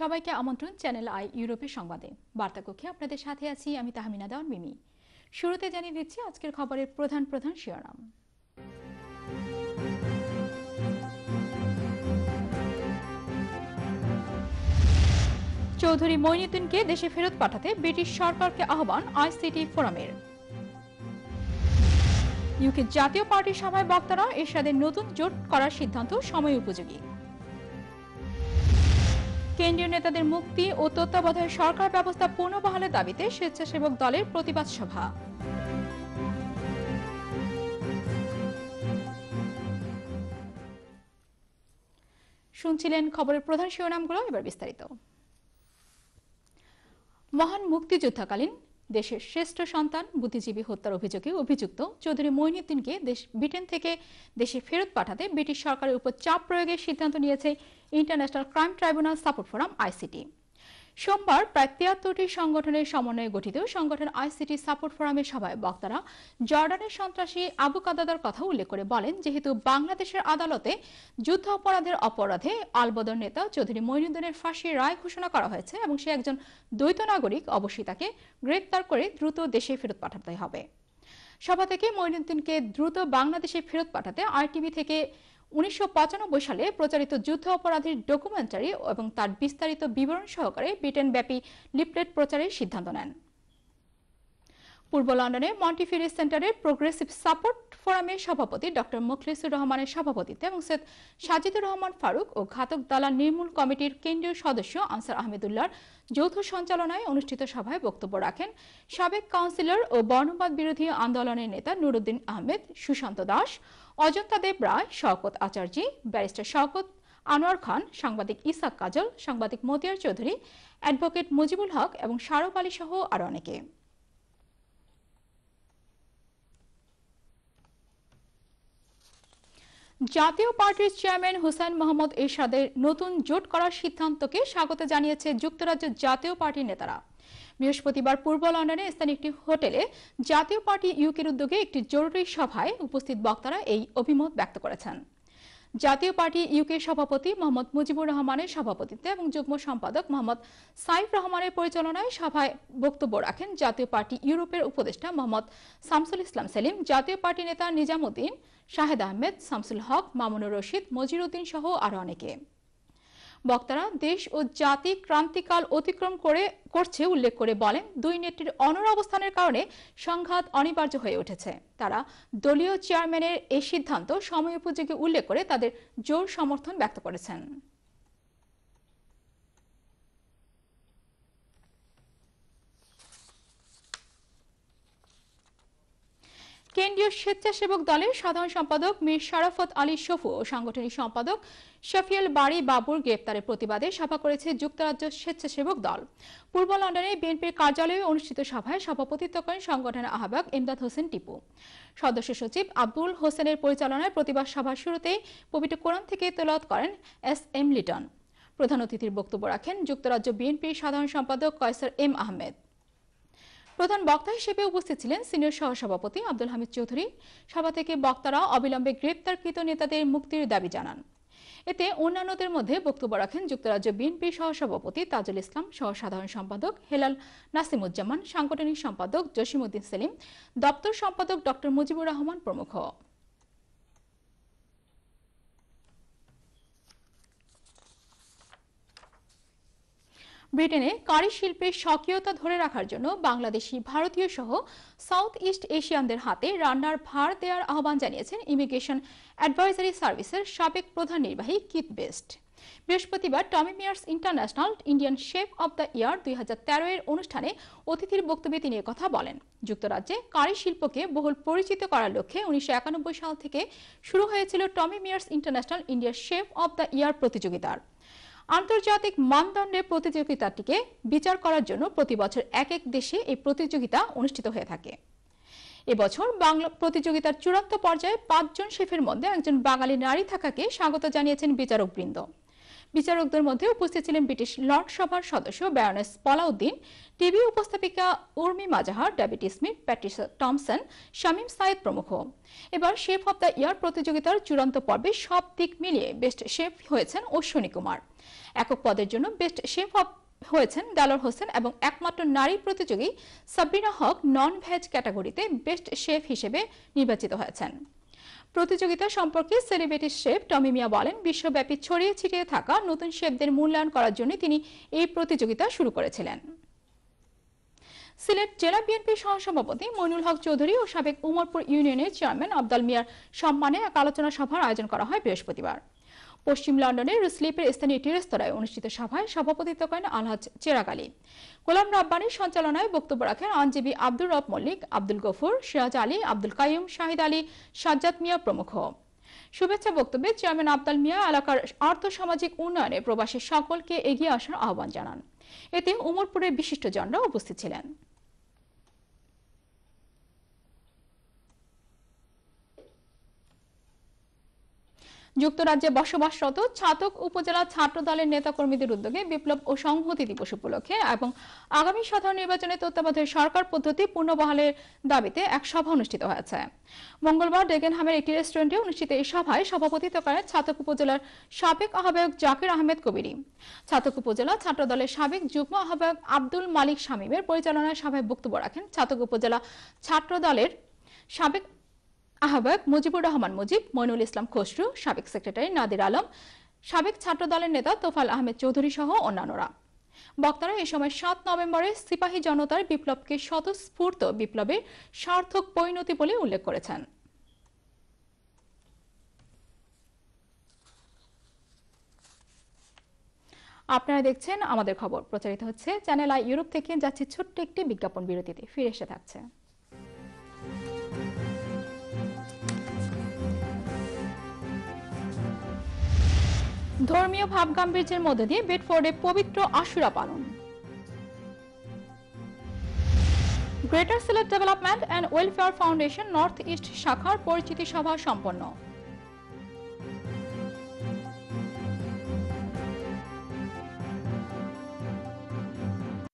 সবাইকে আমন্ত্রণ channel I ইউরোপের সংবাদে বার্তাকক্ষে আপনাদের সাথে আছি আমি তাহমিনা দেওয়ান মিমি শুরুতে জানিয়ে দিচ্ছি আজকের খবরের প্রধান প্রধান শিরোনাম চৌধুরী মইনুদ্দিনকে দেশে ফেরত পাঠাতে ব্রিটিশ সরকারকে আহ্বান আইসিটি ফোরামের ইউকে জাতীয় পার্টির সভায় বক্তারা এরশাদের নতুন জোট করার সিদ্ধান্ত সময় উপযোগী কেন্দ্রীয় নেতাদের মুক্তি ও তত্ত্বাবধায়ক সরকার ব্যবস্থা পুনর্বহালের দাবিতে স্বেচ্ছাসেবক দলের প্রতিবাদ সভা শুনছিলেন খবরের প্রধান শিরোনামগুলো এবার বিস্তারিত মহান মুক্তিযোদ্ধাকালীন দেশের শ্রেষ্ঠ সন্তান বুদ্ধিজীবী হত্যার অভিযোগে অভিযুক্ত চৌধুরী মইনুদ্দিনকে দেশ ব্রিটেন থেকে দেশে ফেরত পাঠাতে ব্রিটিশ সরকারের উপর চাপ প্রয়োগের সিদ্ধান্ত নিয়েছে international crime tribunal support forum ICT সোমবার প্রায় তিয়াত্তরটি সংগঠনের সমন্বয়ে গঠিত সংগঠন আইসিটি সাপোর্ট ফোরামের সভায় বক্তারা জর্ডানের সন্ত্রাসী আবু কাদাদার কথা উল্লেখ করে বলেন যেহেতু বাংলাদেশের আদালতে যুদ্ধ অপরাধের অপরাধে আলবদর নেতা চৌধুরী মইনুদ্দিনের ফাঁসির রায় ঘোষণা করা হয়েছে এবং সে একজন দ্বৈত নাগরিক অবশ্যই তাকে গ্রেপ্তার করে দ্রুত দেশে ফেরত পাঠাতে হবে সভা থেকে মইনুদ্দিনকে দ্রুত বাংলাদেশে ফেরত পাঠাতে আইটিভি থেকে উনিশশো সালে প্রচারিত যুদ্ধ অপরাধীর ডকুমেন্টারি এবং তার বিস্তারিত বিবরণ সহকারে ব্রিটেনব্যাপী লিফলেট প্রচারের সিদ্ধান্ত নেন পূর্ব লন্ডনের মন্টিফিরি সেন্টারের প্রোগ্রেসিভ সাপোর্ট ফোরামের সভাপতি ডক্টর মুখলিসুর রহমানের সভাপতিত্বে এবং সৈয়দ সাজিদুর রহমান ফারুক ও ঘাতক দালাল নির্মূল কমিটির কেন্দ্রীয় সদস্য আনসার আহমেদুল্লাহর যৌথ সঞ্চালনায় অনুষ্ঠিত সভায় বক্তব্য রাখেন সাবেক কাউন্সিলর ও বর্ণবাদ বিরোধী আন্দোলনের নেতা নুরুদ্দিন আহমেদ সুশান্ত দাস অজন্তা দেব রায় শওকত আচার্যী ব্যারিস্টার শওকত আনোয়ার খান সাংবাদিক ইসাক কাজল সাংবাদিক মতিয়ার চৌধুরী অ্যাডভোকেট মুজিবুল হক এবং শারফ আলী সহ আরও অনেকে জাতীয় পার্টির চেয়ারম্যান হুসাইন মোহাম্মদ এরশাদের নতুন জোট করার সিদ্ধান্তকে স্বাগত জানিয়েছে যুক্তরাজ্যের জাতীয় পার্টির নেতারা বৃহস্পতিবার পূর্ব লন্ডনে স্থানীয় একটি হোটেলে জাতীয় পার্টি ইউকের উদ্যোগে একটি জরুরি সভায় উপস্থিত বক্তারা এই অভিমত ব্যক্ত করেছেন জাতীয় পার্টি ইউকে সভাপতি মোহাম্মদ মুজিবুর রহমানের সভাপতিত্বে এবং যুগ্ম সম্পাদক মোহাম্মদ সাইফ রহমানের পরিচালনায় সভায় বক্তব্য রাখেন জাতীয় পার্টি ইউরোপের উপদেষ্টা মোহাম্মদ শামসুল ইসলাম সেলিম জাতীয় পার্টি নেতা নিজামুদ্দিন শাহেদ আহমেদ শামসুল হক মামুনুর রশিদ মজির উদ্দিন সহ আরও অনেকে বক্তারা দেশ ও জাতি ক্রান্তিকাল অতিক্রম করে করছে উল্লেখ করে বলেন দুই নেত্রীর অনর অবস্থানের কারণে সংঘাত অনিবার্য হয়ে উঠেছে তারা দলীয় চেয়ারম্যানের এই সিদ্ধান্ত সময়োপযোগী উল্লেখ করে তাদের জোর সমর্থন ব্যক্ত করেছেন কেন্দ্রীয় স্বেচ্ছাসেবক দলের সাধারণ সম্পাদক মির শরাফত আলী শফু ও সাংগঠনিক সম্পাদক শফিয়াল বাড়ি বাবুর গ্রেপ্তারের প্রতিবাদে সভা করেছে যুক্তরাজ্য স্বেচ্ছাসেবক দল পূর্ব লন্ডনে বিএনপির কার্যালয়ে অনুষ্ঠিত সভায় সভাপতিত্ব করেন সংগঠনের আহ্বায়ক ইমদাদ হোসেন টিপু সদস্য সচিব আব্দুল হোসেনের পরিচালনায় প্রতিবাদ সভার শুরুতেই পবিত্র কোরআন থেকে তোলাত করেন এস এম লিটন প্রধান অতিথির বক্তব্য রাখেন যুক্তরাজ্য বিএনপির সাধারণ সম্পাদক কয়সার এম আহমেদ প্রধান বক্তা হিসেবে উপস্থিত ছিলেন সিনিয়র সহসভাপতি আব্দুল হামিদ চৌধুরী সভা থেকে বক্তারা অবিলম্বে গ্রেপ্তারকৃত নেতাদের মুক্তির দাবি জানান এতে অন্যান্যদের মধ্যে বক্তব্য রাখেন যুক্তরাজ্য বিএনপি সহসভাপতি তাজুল ইসলাম সহ সাধারণ সম্পাদক হেলাল নাসিমুজ্জামান সাংগঠনিক সম্পাদক জসিমুদ্দিন সেলিম দপ্তর সম্পাদক ডক্টর মুজিবুর রহমান প্রমুখ ব্রিটেনে কারি শিল্পের সক্রিয়তা ধরে রাখার জন্য বাংলাদেশি ভারতীয় সহ সাউথ ইস্ট এশিয়ানদের হাতে রান্নার ভার দেওয়ার আহ্বান জানিয়েছেন ইমিগ্রেশন অ্যাডভাইজারি সার্ভিসের সাবেক প্রধান নির্বাহী কিত বেস্ট বৃহস্পতিবার টমি মিয়ার্স international Indian chef of the year দুই এর অনুষ্ঠানে অতিথির বক্তব্যে তিনি কথা বলেন যুক্তরাজ্যে কারি শিল্পকে বহুল পরিচিত করার লক্ষ্যে উনিশশো সাল থেকে শুরু হয়েছিল টমি মিয়ার্স international Indian chef of the year প্রতিযোগিতার আন্তর্জাতিক মানদণ্ডে প্রতিযোগিতাটিকে বিচার করার জন্য প্রতি বছর এক এক দেশে এই প্রতিযোগিতা অনুষ্ঠিত হয়ে থাকে এবছর বাংলা প্রতিযোগিতার চূড়ান্ত পর্যায়ে পাঁচজন শেফের মধ্যে একজন বাঙালি নারী থাকাকে স্বাগত জানিয়েছেন বিচারকবৃন্দ বিচারকদের মধ্যে উপস্থিত ছিলেন ব্রিটিশ লর্ড সভার সদস্য ব্যারনেস পলাউদ্দিন টিভি উপস্থাপিকা Urmi Mazhar David Smith Patricia Thomson Shamim Sayeed প্রমুখ এবার শেফ অব দ্য ইয়ার প্রতিযোগিতার চূড়ান্ত পর্বে সব দিক মিলিয়ে বেস্ট শেফ হয়েছেন অশ্বনী কুমার একক পদের জন্য বেস্ট শেফ অব হয়েছেন ডালর হোসেন এবং একমাত্র নারী প্রতিযোগী সাব্বিনা হক নন ভেজ ক্যাটাগরিতে বেস্ট শেফ হিসেবে নির্বাচিত হয়েছেন প্রতিযোগিতা সম্পর্কে সেলিব্রিটি শেফ টমি মিয়া বলেন বিশ্বব্যাপী ছড়িয়ে ছিটিয়ে থাকা নতুন শেফদের মূল্যায়ন করার জন্য তিনি এই প্রতিযোগিতা শুরু করেছিলেন সিলেট জেলা বিএনপির সহসভাপতি মইনুল হক চৌধুরী ও সাবেক উমরপুর ইউনিয়নের চেয়ারম্যান আব্দাল মিয়ার সম্মানে এক আলোচনা সভার আয়োজন করা হয় বৃহস্পতিবার পশ্চিম লন্ডনের স্লিপের স্থানীয় একটি রেস্তোরাঁয় অনুষ্ঠিত সভায় সভাপতিত্ব করেন আলহাজ চেরাগ আলী গোলাম রাব্বানির সঞ্চালনায় বক্তব্য রাখেন আইনজীবী আব্দুর রব মল্লিক আব্দুল গফুর সিরাজ আলী আব্দুল কাইম শাহিদ আলী সাজ্জাদ মিয়া প্রমুখ শুভেচ্ছা বক্তব্যে চেয়ারম্যান আবদাল মিয়া এলাকার আর্থসামাজিক উন্নয়নে প্রবাসী সকলকে এগিয়ে আসার আহ্বান জানান এতে উমরপুরের বিশিষ্টজনরা উপস্থিত ছিলেন যুক্তরাজ্যে বসবাসরত ছাতক উপজেলা ছাত্র দলের নেতাকর্মীদের উদ্যোগে বিপ্লব ও সংহতি দিবস উপলক্ষে এবং আগামী সাধারণ নির্বাচনে তত্ত্বাবধায়ক সরকার পদ্ধতি পুনর্বহালের দাবিতে এক সভা অনুষ্ঠিত হয়েছে মঙ্গলবার ডেগেনহামের একটি রেস্টুরেন্টে অনুষ্ঠিত এই সভায় সভাপতিত্ব করেন ছাতক উপজেলার সাবেক আহ্বায়ক জাকির আহমেদ কবিরি ছাতক উপজেলা ছাত্র দলের সাবেক যুগ্ম আহ্বায়ক আব্দুল মালিক শামীমের পরিচালনায় সভায় বক্তব্য রাখেন ছাতক উপজেলা ছাত্র দলের সাবেক আহ্বায়ক মুজিবুর রহমান মুজিব মইনুল ইসলাম খসরু সাবেক সেক্রেটারি নাদির আলম সাবেক ছাত্র দলের নেতা তোফাল আহমেদ চৌধুরী সহ অন্যান্যরা বক্তারা এ সময় সাত নভেম্বরে সিপাহী জনতার বিপ্লবকে স্বতঃস্ফূর্ত বিপ্লবের সার্থক পরিণতি বলে উল্লেখ করেছেন আপনারা দেখছেন আমাদের খবর প্রচারিত হচ্ছে চ্যানেল আই ইউরোপ থেকে যাচ্ছে ছোট্ট একটি বিজ্ঞাপন বিরতিতে ফিরে এসে থাকছে ধর্মীয় ভাবগাম্ভীর্যের মধ্যে দিয়ে বেডফোর্ডে পবিত্র আশুরা পালন Greater Sylhet Development and Welfare Foundation North East শাখার পরিচিতি সভা সম্পন্ন